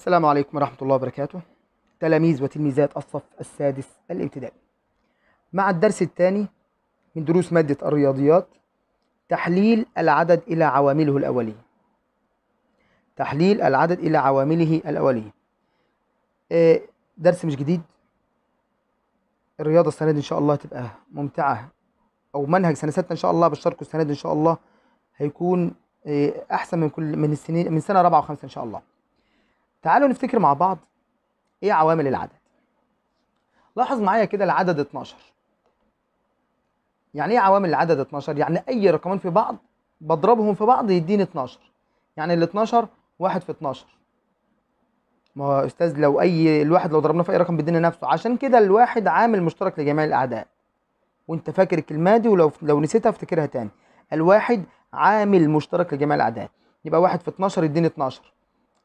السلام عليكم ورحمة الله وبركاته تلاميذ وتلميذات الصف السادس الابتدائي مع الدرس الثاني من دروس مادة الرياضيات تحليل العدد إلى عوامله الأولية تحليل العدد إلى عوامله الأولية آه، درس مش جديد الرياضة السنة دي إن شاء الله تبقى ممتعة أو منهج سنة ستة إن شاء الله بشاركه السنة دي إن شاء الله هيكون آه، أحسن من كل من السنين من سنة رابعة وخمسة إن شاء الله تعالوا نفتكر مع بعض ايه عوامل العدد لاحظ معايا كده العدد 12 يعني ايه عوامل العدد 12 يعني اي رقمين في بعض بضربهم في بعض يديني 12 يعني ال 12 واحد في 12 ما هو استاذ لو اي الواحد لو ضربناه في اي رقم بيدينا نفسه عشان كده الواحد عامل مشترك لجميع الاعداد وانت فاكر الكلمه دي ولو لو نسيتها افتكرها تاني الواحد عامل مشترك لجميع الاعداد يبقى واحد في 12 يديني 12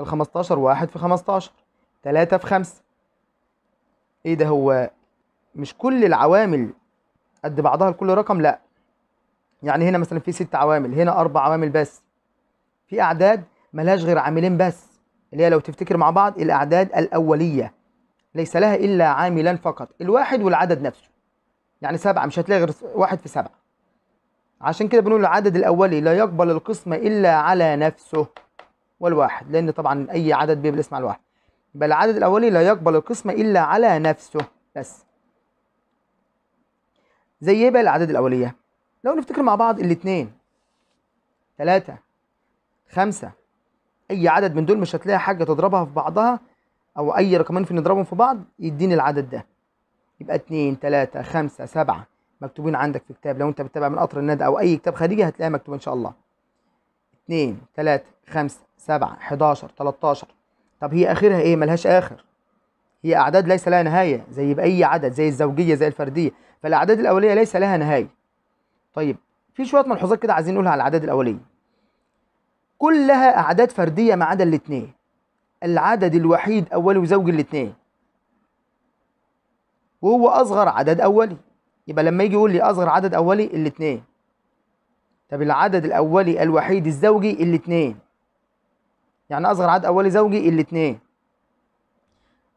ال 15 واحد في 15 3 في 5 ايه ده هو مش كل العوامل قد بعضها لكل رقم لا يعني هنا مثلا في ست عوامل هنا اربع عوامل بس في اعداد ملهاش غير عاملين بس اللي هي لو تفتكر مع بعض الاعداد الاوليه ليس لها الا عاملا فقط الواحد والعدد نفسه يعني سبعة مش هتلاقي غير واحد في سبعة عشان كده بنقول العدد الأولي لا يقبل القسمة إلا على نفسه والواحد لأن طبعا أي عدد بيبقى الاسم على الواحد يبقى العدد الأولي لا يقبل القسمة إلا على نفسه بس زي ايه بقى الاعداد الاوليه لو نفتكر مع بعض الاثنين تلاتة خمسة اي عدد من دول مش هتلاقي حاجه تضربها في بعضها او اي رقمين في نضربهم في بعض يديني العدد ده يبقى اتنين تلاتة خمسة سبعة مكتوبين عندك في كتاب لو انت بتتابع من قطر الندى او اي كتاب خارجي هتلاقيها مكتوبه ان شاء الله 2 3 5 7 11 13 طب هي اخرها ايه ملهاش اخر هي اعداد ليس لها نهايه زي باي عدد زي الزوجيه زي الفرديه فالاعداد الاوليه ليس لها نهايه طيب في شويه ملحوظات كده عايزين نقولها على الاعداد الاوليه كلها اعداد فرديه ما عدا الاثنين العدد الوحيد اولي وزوج الاثنين وهو اصغر عدد اولي يبقى لما يجي يقول لي اصغر عدد اولي الاثنين طب العدد الأولي الوحيد الزوجي الاتنين يعني أصغر عدد أولي زوجي الاتنين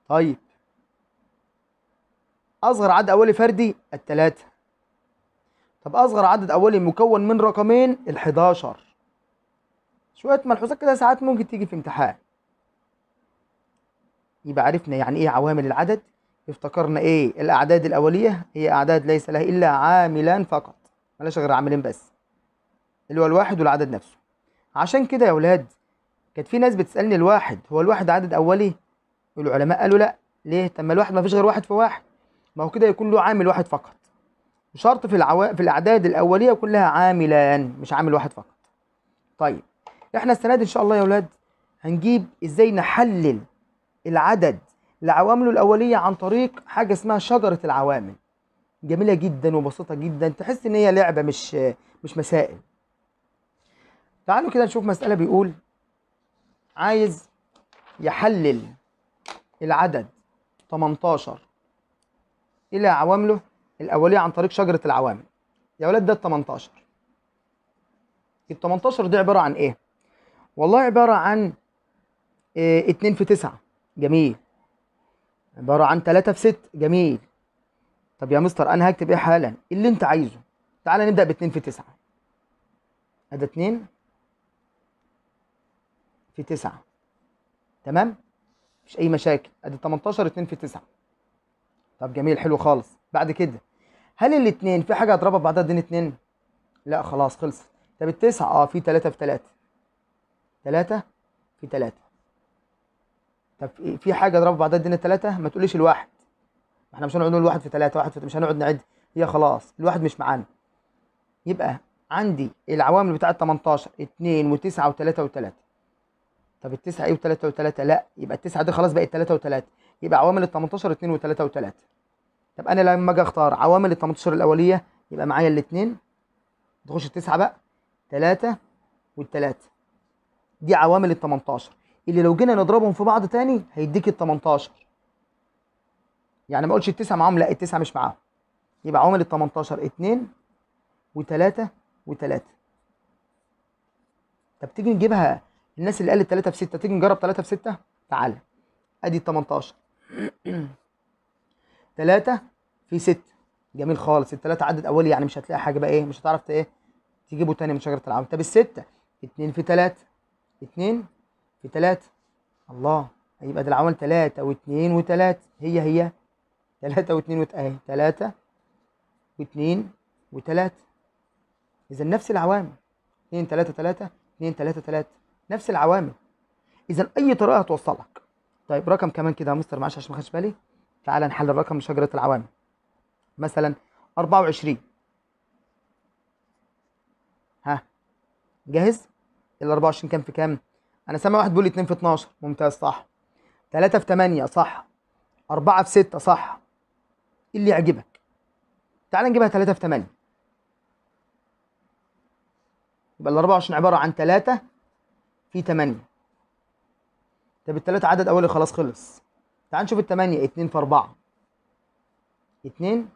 طيب أصغر عدد أولي فردي التلاتة طب أصغر عدد أولي مكون من رقمين ال11 شوية ملحوظات كده ساعات ممكن تيجي في امتحان يبقى عرفنا يعني إيه عوامل العدد افتكرنا إيه الأعداد الأولية هي أعداد ليس لها إلا عاملان فقط ملاش غير عاملين بس اللي هو الواحد والعدد نفسه عشان كده يا ولاد كانت في ناس بتسألني الواحد هو الواحد عدد أولي العلماء قالوا لا ليه طب ما الواحد ما فيش غير واحد في واحد ما هو كده يكون له عامل واحد فقط شرط في العو... في الأعداد الأولية كلها عاملان مش عامل واحد فقط طيب احنا السنة دي إن شاء الله يا ولاد هنجيب إزاي نحلل العدد لعوامله الأولية عن طريق حاجة اسمها شجرة العوامل جميلة جدا وبسيطة جدا تحس إن هي لعبة مش مش مسائل تعالوا كده نشوف مسألة بيقول عايز يحلل العدد 18 إلى عوامله الأولية عن طريق شجرة العوامل يا ولاد ده ال 18 ال 18 دي عبارة عن إيه؟ والله عبارة عن إيه 2 في 9 جميل عبارة عن 3 في 6 جميل طب يا مستر أنا هكتب إيه حالا؟ اللي أنت عايزه تعالى نبدأ ب 2 في 9 ادي 2 في 9 تمام مش اي مشاكل ادي 18 2 في 9 طب جميل حلو خالص بعد كده هل الاثنين في حاجه هضربها بعدها اديني 2 لا خلاص خلصت طب ال 9 اه في 3 في 3 3 في 3 طب في حاجه اضربها بعدها اديني 3 ما تقوليش الواحد ما احنا مش هنقعد نقول واحد في 3 واحد في مش هنقعد نعد هي خلاص الواحد مش معانا يبقى عندي العوامل بتاعت 18 2 و9 و3 و3 طب التسعة ايه وتلاتة وتلاتة لا يبقى التسعة دي خلاص بقت تلاتة وتلاتة يبقى عوامل ال 18 2 وتلاتة وتلاتة طب انا لما اجي اختار عوامل ال 18 الاولية يبقى معايا الاتنين تخش التسعة بقى تلاتة والتلاتة دي عوامل ال 18 اللي لو جينا نضربهم في بعض تاني هيديك ال 18 يعني ما اقولش التسعة معاهم لا التسعة مش معاهم يبقى عوامل ال 18 2 و3 و3 طب تيجي نجيبها الناس اللي قالت 3 في 6 تيجي نجرب 3 في 6 تعالى ادي 18 3 في 6 جميل خالص ال 3 عدد اولي يعني مش هتلاقي حاجة بقى ايه مش هتعرف ايه تجيبه تاني من شجرة العالم طب ال 6 2 في 3 2 في 3 الله يبقى ده العوامل 3 و2 و3 هي هي 3 و2 اهي 3 و2 و3 اذا نفس العوامل 2 3 3 2 3 3 نفس العوامل اذا اي طريقه هتوصلك طيب رقم كمان كده يا مستر معلش عشان ما خدش بالي تعالى نحل الرقم شجره العوامل مثلا 24 ها جاهز ال 24 كان في كام انا سامع واحد بيقول 2 في 12 ممتاز صح 3 في 8 صح 4 في 6 صح ايه اللي يعجبك تعال نجيبها 3 في 8 يبقى ال 24 عباره عن 3 في 8 طب التلاتة عدد اولي خلاص خلص تعال نشوف التمانية اتنين في اربعة اتنين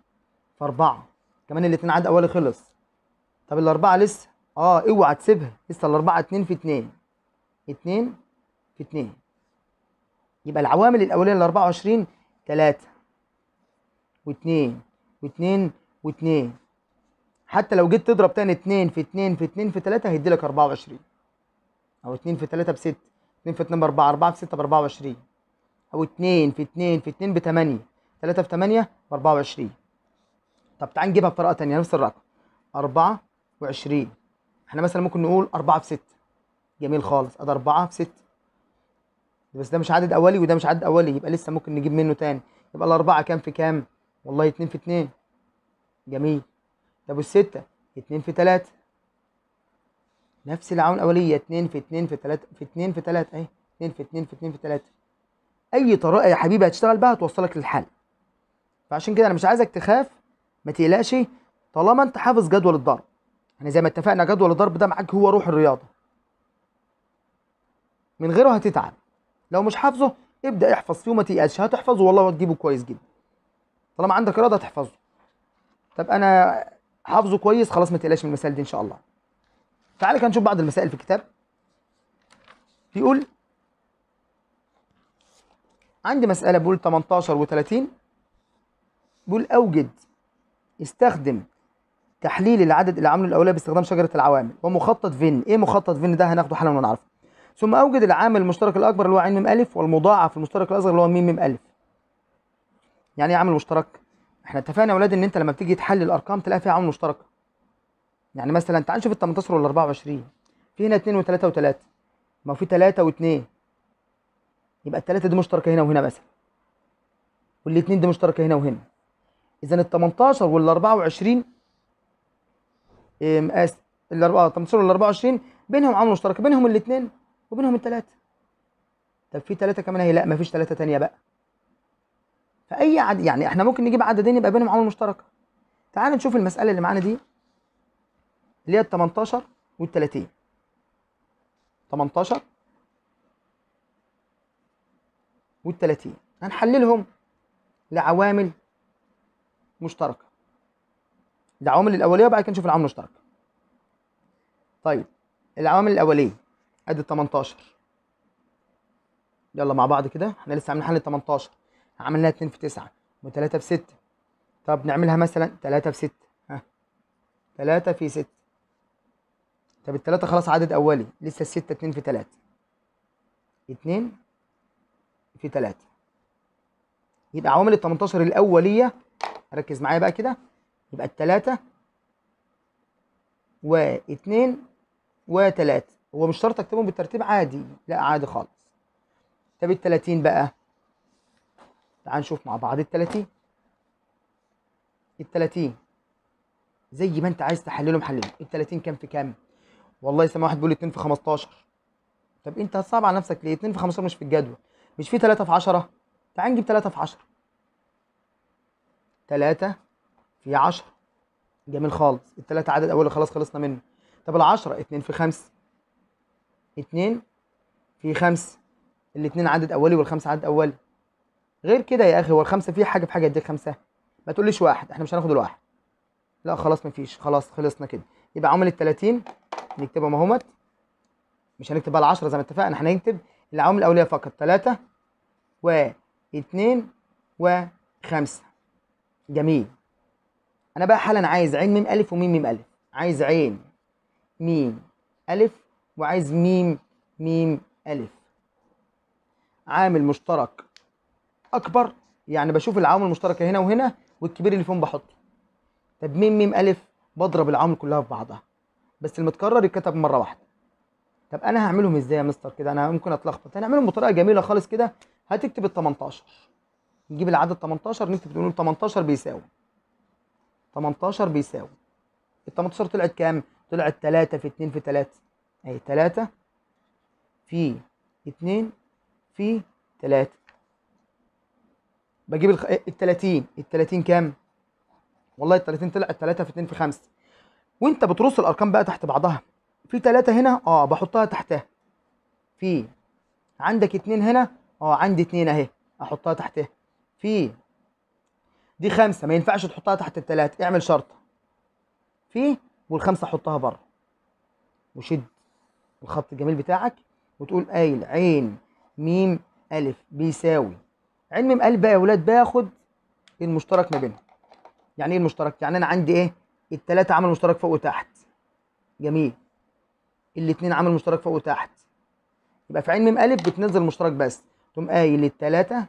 في اربعة كمان الاتنين عدد اولي خلص طب الاربعة لسه اه اوعى تسيبها لسه الاربعة اتنين في اتنين اتنين في اتنين يبقى العوامل الاولية للاربعة وعشرين تلاتة واتنين واتنين واتنين حتى لو جيت تضرب تاني اتنين في اتنين في اتنين في تلاتة هيديلك اربعة وعشرين او 2 في 3 ب 6 2 في 2 ب 4 4 في 6 ب 24 او 2 في 2 في 2 ب 8 3 في 8 ب 24 طب تعال نجيبها بطريقه ثانيه نفس الرقم 24 احنا مثلا ممكن نقول 4 في 6 جميل خالص ادي 4 في 6 بس ده مش عدد اولي وده مش عدد اولي يبقى لسه ممكن نجيب منه تاني يبقى الاربعه كام في كام والله 2 في 2 جميل طب والسته 2 في 3 نفس العوامل الاوليه 2 في 2 في 3 في 2 في 3 اهي 2 في 2 في 2 في 3 اي طريقه يا حبيبي هتشتغل بها هتوصلك للحل فعشان كده انا مش عايزك تخاف ما تقلقش طالما انت حافظ جدول الضرب يعني زي ما اتفقنا جدول الضرب ده معاك هو روح الرياضه من غيره هتتعب لو مش حافظه ابدا احفظ فيه وما تيأسش هتحفظه والله هتجيبه كويس جدا طالما عندك اراده هتحفظه طب انا حافظه كويس خلاص ما تقلقش من المسائل دي ان شاء الله تعالى كده نشوف بعض المسائل في الكتاب بيقول عندي مسألة بيقول 18 و30 بيقول أوجد استخدم تحليل العدد العامل الأولي باستخدام شجرة العوامل ومخطط فين إيه مخطط فين ده هناخده حالا ونعرفه ثم أوجد العامل المشترك الأكبر اللي هو عين ميم ألف والمضاعف المشترك الأصغر اللي هو ميم ميم ألف يعني إيه عامل مشترك؟ إحنا اتفقنا يا ولاد إن أنت لما بتيجي تحلل الأرقام تلاقي فيها عامل مشترك يعني مثلا تعال نشوف ال 18 وال 24 في هنا 2 و3 و3 ما في 3 و2 يبقى الثلاثه دي مشتركه هنا وهنا مثلا والاثنين دي مشتركه هنا وهنا اذا ال 18 وال 24 مقاس ال 18 وال 24 بينهم عامل مشترك بينهم الاثنين وبينهم الثلاثه طب في ثلاثه كمان اهي لا مفيش ثلاثه ثانيه بقى فاي عدد يعني احنا ممكن نجيب عددين يبقى بينهم عامل مشترك تعال نشوف المساله اللي معانا دي اللي هي ال 18 وال 30 18 وال 30 هنحللهم لعوامل مشتركة العوامل الأولية وبعد كده نشوف العوامل المشتركة طيب العوامل الأولية أدي ال 18 يلا مع بعض كده احنا لسه عاملين حل ال 18 عملناها 2 في 9 و3 في 6 طب نعملها مثلا 3 في 6 ها 3 في 6 طب التلاتة خلاص عدد أولي لسه الستة اتنين في تلاتة اتنين في تلاتة يبقى عوامل التمنتاشر الأولية ركز معايا بقى كده يبقى التلاتة واتنين وتلاتة هو مش شرط اكتبهم بالترتيب عادي لا عادي خالص طب التلاتين بقى تعال نشوف مع بعض التلاتين التلاتين زي ما انت عايز تحللهم حللهم التلاتين كام في كام؟ والله سامع واحد بيقول 2 في 15 طب انت هتصعب على نفسك ليه 2 في 15 مش في الجدول مش في 3 في 10 تعال نجيب 3 في 10 3 في 10 جميل خالص الثلاثة عدد اول خلاص خلصنا منه طب ال10 2 في 5 2 في 5 الاثنين عدد اولي والخمسه عدد اولي غير كده يا اخي هو الخمسه فيه حاجه في حاجه اديك خمسه ما تقوليش واحد احنا مش هناخد الواحد لا خلاص مفيش خلاص خلصنا كده يبقى ال 30 نكتبهم اهوت مش هنكتب بقى 10 زي ما اتفقنا احنا هنكتب العوامل الأولية فقط تلاتة واتنين وخمسة جميل أنا بقى حالا عايز عين ميم ألف وميم ميم ألف عايز عين ميم ألف وعايز ميم ميم ألف عامل مشترك أكبر يعني بشوف العوامل المشتركة هنا وهنا والكبير اللي فيهم بحطه طب ميم ميم ألف بضرب العوامل كلها في بعضها بس المتكرر يتكتب مره واحده طب انا هعملهم ازاي يا مستر كده انا ممكن اتلخبط هنعملهم بطريقه جميله خالص كده هتكتب ال 18 نجيب العدد 18 نكتب نقول 18 بيساوي 18 بيساوي ال 18 طلعت كام؟ طلعت 3 في 2 في 3 اهي 3 في 2 في 3 بجيب ال 30 ال 30 كام؟ والله ال 30 طلعت 3 في 2 في 5 وانت بترص الارقام بقى تحت بعضها في ثلاثة هنا اه بحطها تحتها في عندك اتنين هنا اه عندي اتنين اهي احطها تحتها في دي خمسة ما ينفعش تحطها تحت التلاتة اعمل شرط في والخمسة حطها بره وشد الخط الجميل بتاعك وتقول قايل عين ميم ألف بيساوي عين ميم ألف بقى يا ولاد باخد المشترك ما بينهم يعني ايه المشترك؟ يعني انا عندي ايه؟ التلاتة عمل مشترك فوق وتحت جميل الاتنين عمل مشترك فوق وتحت يبقى في عين م أ بتنزل مشترك بس تقوم قايل التلاتة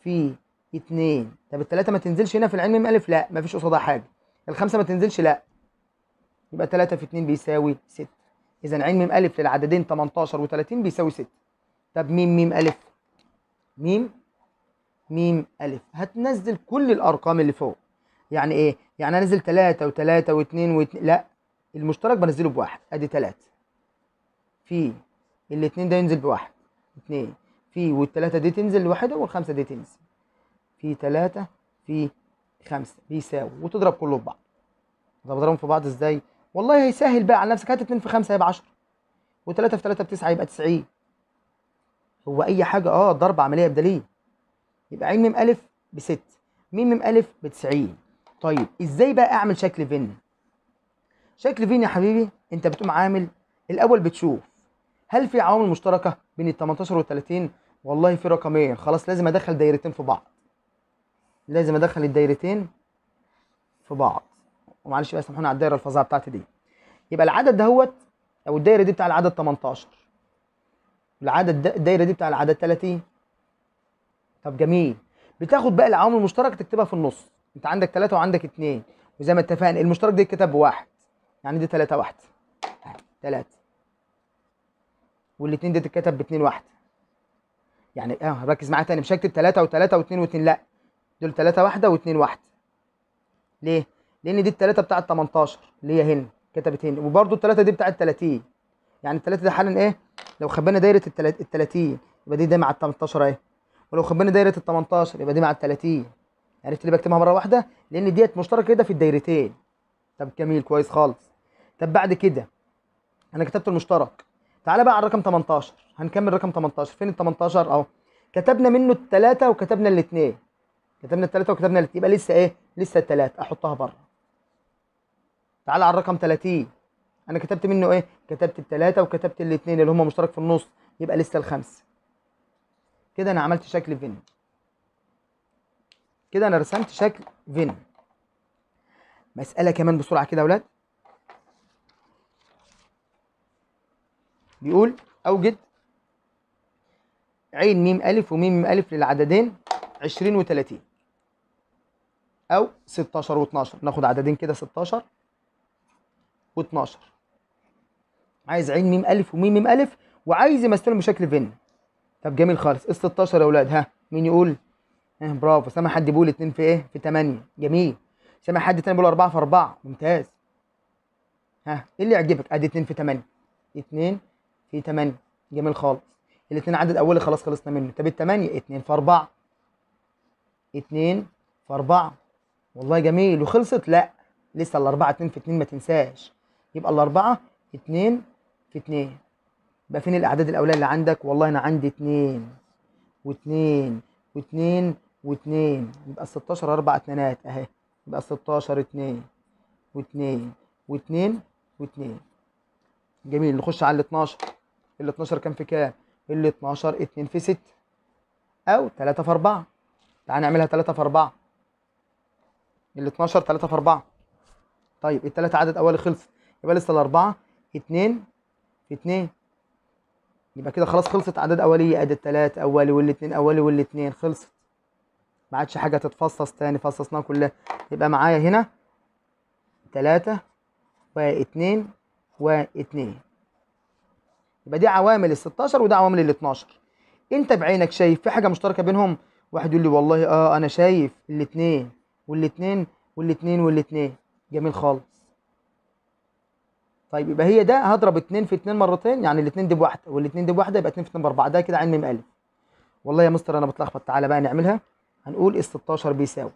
في اتنين طب التلاتة ما تنزلش هنا في العين م أ لا مفيش قصادها حاجة الخمسة ما تنزلش لا يبقى تلاتة في اتنين بيساوي ستة اذا عين م أ للعددين 18 و30 بيساوي ستة طب ميم ميم أ ميم ميم أ هتنزل كل الارقام اللي فوق يعني ايه يعني انزل 3 و3 و2 و2 لا المشترك بنزله بواحد ادي 3 في الاثنين ده ينزل بواحد 2 في والثلاثه دي تنزل لوحده والخمسه دي تنزل في 3 في 5 بيساوي وتضرب كله في بعض طب اضربهم في بعض ازاي والله هيسهل بقى على نفسك هات 2 في 5 هيبقى 10 و3 في 3 ب 9 يبقى 90 هو اي حاجه اه الضرب عمليه بدليل يبقى ع م ا ب 6 م م ا ب 90 طيب ازاي بقى اعمل شكل فين شكل فين يا حبيبي انت بتقوم عامل الاول بتشوف هل في عوامل مشتركه بين ال 18 وال 30 والله في رقمين خلاص لازم ادخل دايرتين في بعض لازم ادخل الدايرتين في بعض ومعلش بقى سامحوني على الدايره الفظيعه بتاعتي دي يبقى العدد دهوت او الدايره دي بتاع العدد 18 العدد الدايره دي بتاع العدد 30 طب جميل بتاخد بقى العوامل المشتركه تكتبها في النص انت عندك ثلاثة وعندك اثنين وزي ما اتفقنا المشترك ده اتكتب بواحد يعني دي ثلاثة واحدة ثلاثة والاثنين دي تتكتب باتنين واحدة يعني اه ركز معايا تاني مش هكتب ثلاثة وثلاثة واثنين واثنين لا دول ثلاثة واحدة واثنين واحدة ليه؟ لأن دي الثلاثة بتاعت 18 اللي هي هنا كتبت هنا وبرده الثلاثة دي بتاعت 30 يعني الثلاثة دي حالا ايه؟ لو خبينا دايرة ال 30 يبقى دي ده مع ال 18 اهي ولو خبينا دايرة ال 18 يبقى دي مع ال 30 عرفت ليه بكتبها مره واحده لان ديت مشتركه كده في الدايرتين طب جميل كويس خالص طب بعد كده انا كتبت المشترك تعالى بقى على الرقم 18 هنكمل رقم 18 فين ال 18 اهو كتبنا منه الثلاثه وكتبنا الاثنين كتبنا الثلاثه وكتبنا الاثنين يبقى لسه ايه لسه الثلاثه احطها بره تعالى على الرقم 30 انا كتبت منه ايه كتبت الثلاثه وكتبت الاثنين اللي هم مشترك في النص يبقى لسه الخمسه كده انا عملت شكل فينج كده انا رسمت شكل فين مساله كمان بسرعه كده يا اولاد بيقول اوجد عين ميم الف وميم ميم الف للعددين 20 و30 او 16 و12 ناخد عددين كده 16 و12 عايز عين ميم الف وميم ميم الف وعايز يمثلهم بشكل فين طب جميل خالص ال 16 يا اولاد ها مين يقول اه برافو سامع حد بيقول 2 في ايه في 8 جميل سامع حد تاني بيقول 4 في 4 ممتاز ها ايه اللي يعجبك ادي 2 في 8 2 في 8 جميل خالص الاثنين عدد اولي خلاص خلصنا منه طب ال 8 2 في 4 2 في 4 والله جميل وخلصت لا لسه الأربعة 2 في 2 ما تنساش يبقى الأربعة 2 في 2 يبقى فين الأعداد الأولية اللي عندك والله أنا عندي 2 و2 و2 و2 يبقى 16 اربع اتنينات اهي يبقى 16 2 و2 و2 و2 جميل نخش على ال 12 ال 12 في كام؟ ال 12 2 في 6 او 3 في 4 تعالى نعملها 3 في 4 ال 12 3 في 4 طيب التلاته عدد اولي خلص يبقى لسه الاربعة 2 في 2 يبقى كده خلاص خلصت اعداد اولية ادي الثلاث اولي والاثنين اولي والاثنين خلصت ما عادش حاجه تتفصص تاني فصصناها كلها يبقى معايا هنا تلاتة واتنين واتنين يبقى دي عوامل ال 16 وده عوامل ال 12 انت بعينك شايف في حاجه مشتركه بينهم واحد يقول لي والله اه انا شايف الاتنين والاتنين والاتنين والاتنين جميل خالص طيب يبقى هي ده هضرب اتنين في اتنين مرتين يعني الاتنين دي بواحده والاتنين دي بواحده يبقى اتنين في اتنين باربعه ده كده عين ميم الف والله يا مستر انا بتلخبط تعالى بقى نعملها هنقول اس 16 بيساوي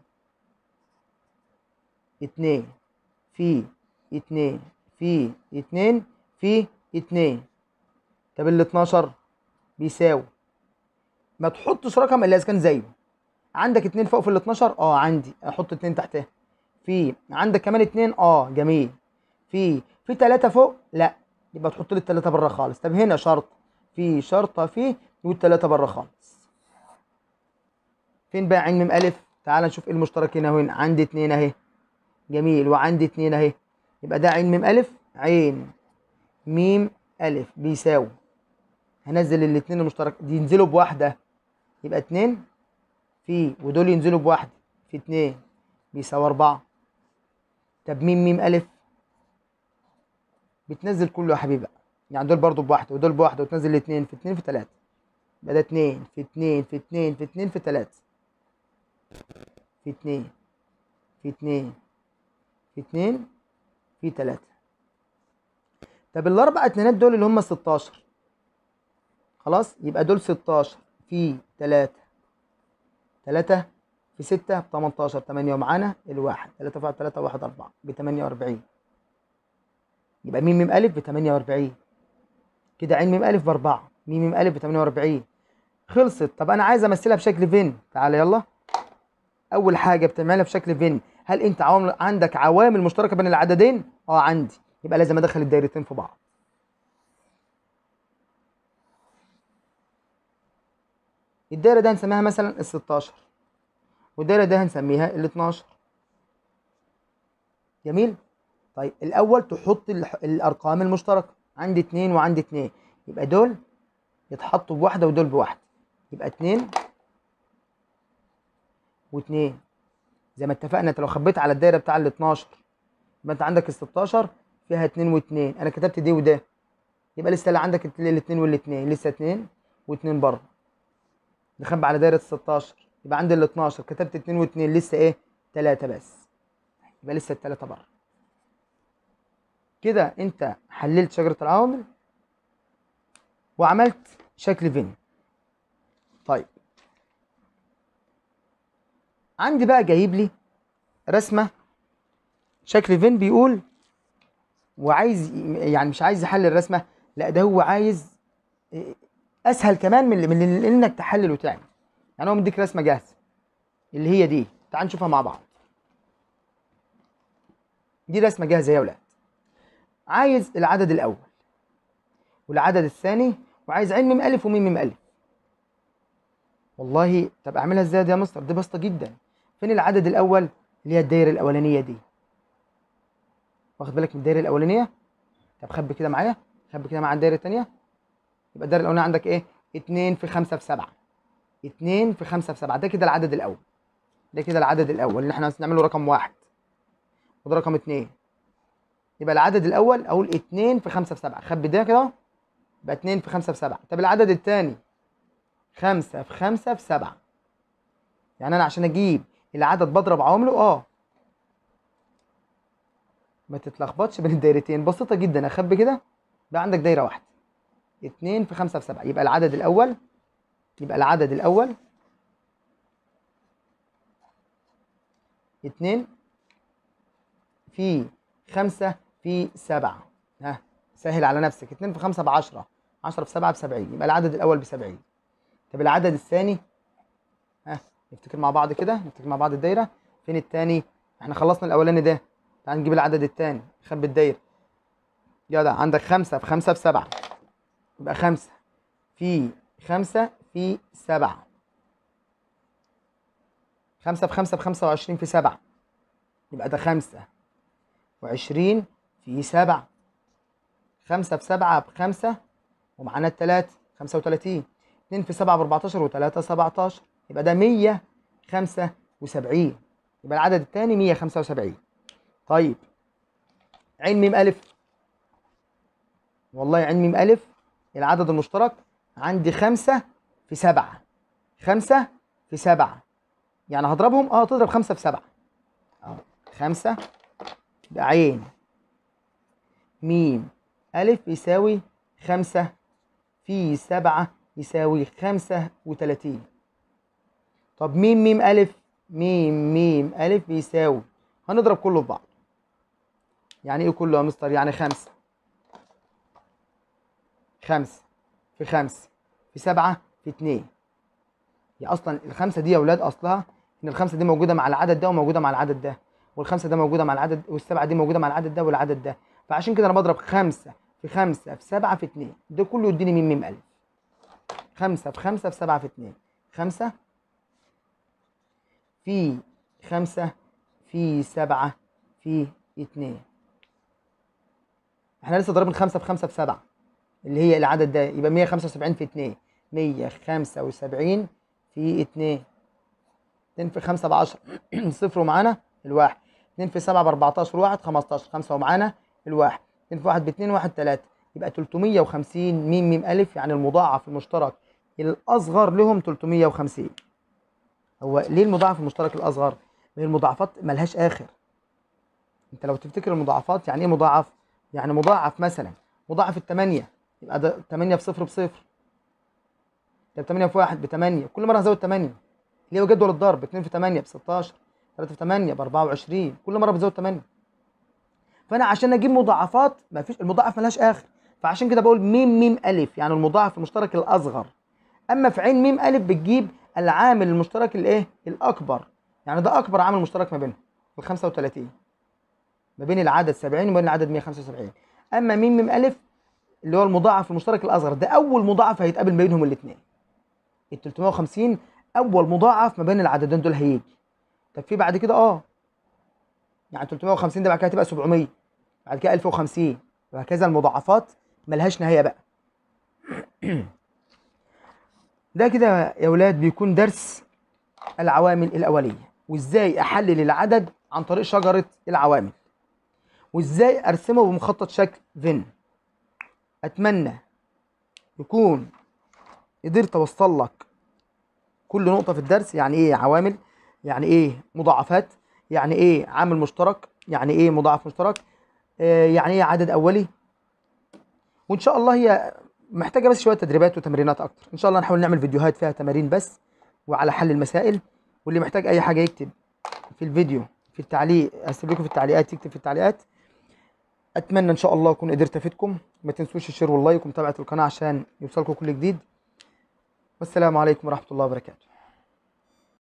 اتنين في اتنين في اتنين في اتنين طب ال 12 بيساوي ما تحطش رقم الا اذا كان زيه عندك اتنين فوق في ال 12 اه عندي احط اتنين تحتها في عندك كمان اتنين اه جميل في في تلاتة فوق لا يبقى تحط لي التلاتة بره خالص طب هنا شرط في شرطة في والتلاتة بره خالص فين بقى عين ميم الف تعال نشوف ايه المشترك اهو وهنا، عندي اتنين اهي جميل وعندي اتنين اهي يبقى ده عين ميم الف عين ميم الف بيساوي هنزل الاتنين المشترك دي ينزلوا بواحده يبقى اتنين في ودول ينزلوا بواحده في اتنين بيساوي اربعه طب ميم ميم الف بتنزل كله يا حبيبي بقى يعني دول برضو بواحده ودول بواحده وتنزل اتنين في اتنين في تلاته يبقى ده اتنين في اتنين في اتنين في اتنين في تلاته في اتنين في اتنين في اتنين في تلاتة طب الاربع اتنينات دول اللي هما ستاشر خلاص يبقى دول ستاشر في تلاتة تلاتة في ستة بتمنتاشر تمانية ومعانا الواحد تلاتة في تلاتة واحد أربعة بتمانية وأربعين يبقى ميم ميم ألف بتمانية وأربعين كده عين ميم ألف بأربعة ميم ميم ألف بتمانية وأربعين خلصت طب أنا عايز أمثلها بشكل فين تعالى يلا اول حاجه بتعملها في شكل فين هل انت عوامل عندك عوامل مشتركه بين العددين اه عندي يبقى لازم ادخل الدايرتين في بعض الدايره ده هنسميها مثلا ال 16 والدايره ده هنسميها ال 12 جميل طيب الاول تحط الارقام المشتركه عندي 2 وعندي 2 يبقى دول يتحطوا بواحده ودول بواحده يبقى 2 و2 زي ما اتفقنا انت لو خبيت على الدايره بتاع ال 12 يبقى انت عندك ال 16 فيها 2 و2 انا كتبت دي وده يبقى لسه اللي عندك الاثنين والاثنين لسه 2 و2 بره نخبي على دايره ال 16 يبقى عندي ال 12 كتبت 2 و2 لسه ايه 3 بس يبقى لسه ال3 بره كده انت حللت شجره العوامل وعملت شكل فين عندي بقى جايب لي رسمه شكل فين بيقول وعايز يعني مش عايز يحلل الرسمه لا ده هو عايز اسهل كمان من من انك تحلل وتعمل يعني هو مديك رسمه جاهزه اللي هي دي تعال نشوفها مع بعض دي رسمه جاهزه يا اولاد عايز العدد الاول والعدد الثاني وعايز عين ميم الف وميم ميم الف والله طب اعملها ازاي دي يا مستر دي بسيطه جدا فين العدد الاول اللي هي الدايره الاولانيه دي واخد بالك من الدايره الاولانيه طب خبي كده معايا خبي كده مع الدايره الثانيه يبقى الدايره الاولانيه عندك ايه 2 في 5 في 7 2 في 5 في 7 ده كده العدد الاول ده كده العدد الاول اللي احنا هنعمله رقم 1 وده رقم 2 يبقى العدد الاول اقول 2 في 5 في 7 خبي ده كده يبقى 2 في 5 في 7 طب العدد الثاني 5 في 5 في 7 يعني انا عشان اجيب العدد بضرب عوامله اه ما تتلخبطش بين الدايرتين بسيطه جدا اخبي كده بقى عندك دايره واحده 2 في 5 في 7 يبقى العدد الاول يبقى العدد الاول 2 في 5 في 7 ها سهل على نفسك 2 في 5 ب 10 10 في 7 ب 70 يبقى العدد الاول ب 70 طب العدد الثاني نفتكر مع بعض كده نفتكر مع بعض الدايره فين التاني احنا خلصنا الاولاني ده تعال نجيب العدد التاني خب الدايره جدع عندك خمسة في خمسة في سبعة يبقى خمسة في خمسة في سبعة خمسة في خمسة في خمسة وعشرين في سبعة يبقى ده خمسة وعشرين في سبعة خمسة في سبعة بخمسة ومعانا التلاتة خمسة وتلاتين اتنين في سبعة بأربعتاشر وتلاتة سبعتاشر يبقى ده 175 يبقى العدد الثاني 175 طيب عين ميم ألف والله عين ميم ألف العدد المشترك عندي خمسة في سبعة خمسة في سبعة يعني هضربهم اه تضرب خمسة في سبعة اه خمسة عين ميم ألف يساوي خمسة في سبعة يساوي خمسة وتلاتين طب ميم ميم ألف ميم ميم ألف بيساوي هنضرب كله في بعض يعني إيه كله يا مستر يعني خمسة خمسة في خمسة في سبعة في اتنين يعني أصلا الخمسة دي يا ولاد أصلها إن الخمسة دي موجودة مع العدد ده وموجودة مع العدد ده والخمسة ده موجودة مع العدد والسبعة دي موجودة مع العدد ده والعدد ده فعشان كده أنا بضرب خمسة في خمسة في سبعة في اتنين ده كله يديني ميم ميم ألف خمسة في خمسة في سبعة في اتنين خمسة في خمسة في سبعة في اتنين احنا لسه ضربنا خمسة بخمسة سبعة اللي هي العدد ده يبقى مية خمسة وسبعين في اتنين مية خمسة وسبعين في اتنين اتنين في خمسة بعشرة صفر ومعانا الواحد اتنين في سبعة باربعتاشر واحد خمستاشر خمسة ومعانا الواحد اتنين في واحد باتنين واحد تلاتة يبقى تلتمية وخمسين ميم ميم ألف يعني المضاعف المشترك الأصغر لهم تلتمية وخمسين هو ليه المضاعف المشترك الاصغر؟ لان المضاعفات ملهاش اخر. انت لو تفتكر المضاعفات يعني ايه مضاعف؟ يعني مضاعف مثلا مضاعف ال 8 يبقى ده 8 صفر بصفر. طب 8 في 1 ب 8 كل مرة هزود 8 ليه جدول الضرب 2 في 8 ب 16 3 في 8 ب 24 كل مرة بزود 8 فأنا عشان أجيب مضاعفات مفيش المضاعف ملهاش آخر فعشان كده بقول ميم ميم ألف يعني المضاعف المشترك الأصغر أما في عين ميم ألف بتجيب العامل المشترك الايه الاكبر يعني ده اكبر عامل مشترك ما بينهم ال 35 ما بين العدد 70 وما بين العدد 175 اما م م الف اللي هو المضاعف المشترك الاصغر ده اول مضاعف هيتقابل ما بينهم الاثنين ال 350 اول مضاعف ما بين العددين دول هيجي طب في بعد كده اه يعني 350 ده بعد كده هتبقى 700 بعد كده 1050 وهكذا المضاعفات ملهاش نهايه بقى ده كده يا ولاد بيكون درس العوامل الأولية وإزاي أحلل العدد عن طريق شجرة العوامل وإزاي أرسمه بمخطط شكل فين أتمنى يكون قدرت أوصل لك كل نقطة في الدرس يعني إيه عوامل يعني إيه مضاعفات يعني إيه عامل مشترك يعني إيه مضاعف مشترك آه، يعني إيه عدد أولي وإن شاء الله هي محتاجه بس شويه تدريبات وتمرينات اكتر ان شاء الله نحاول نعمل فيديوهات فيها تمارين بس وعلى حل المسائل واللي محتاج اي حاجه يكتب في الفيديو في التعليق هسيب لكم في التعليقات يكتب في التعليقات اتمنى ان شاء الله اكون قدرت افيدكم ما تنسوش الشير واللايك ومتابعه القناه عشان يوصلكم كل جديد والسلام عليكم ورحمه الله وبركاته